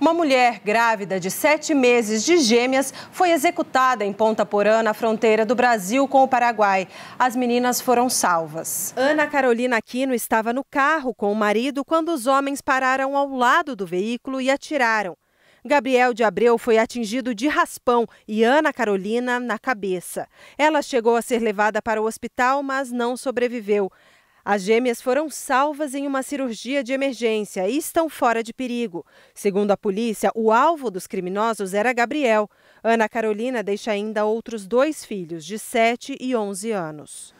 Uma mulher grávida de sete meses de gêmeas foi executada em Ponta Porã, na fronteira do Brasil com o Paraguai. As meninas foram salvas. Ana Carolina Aquino estava no carro com o marido quando os homens pararam ao lado do veículo e atiraram. Gabriel de Abreu foi atingido de raspão e Ana Carolina na cabeça. Ela chegou a ser levada para o hospital, mas não sobreviveu. As gêmeas foram salvas em uma cirurgia de emergência e estão fora de perigo. Segundo a polícia, o alvo dos criminosos era Gabriel. Ana Carolina deixa ainda outros dois filhos, de 7 e 11 anos.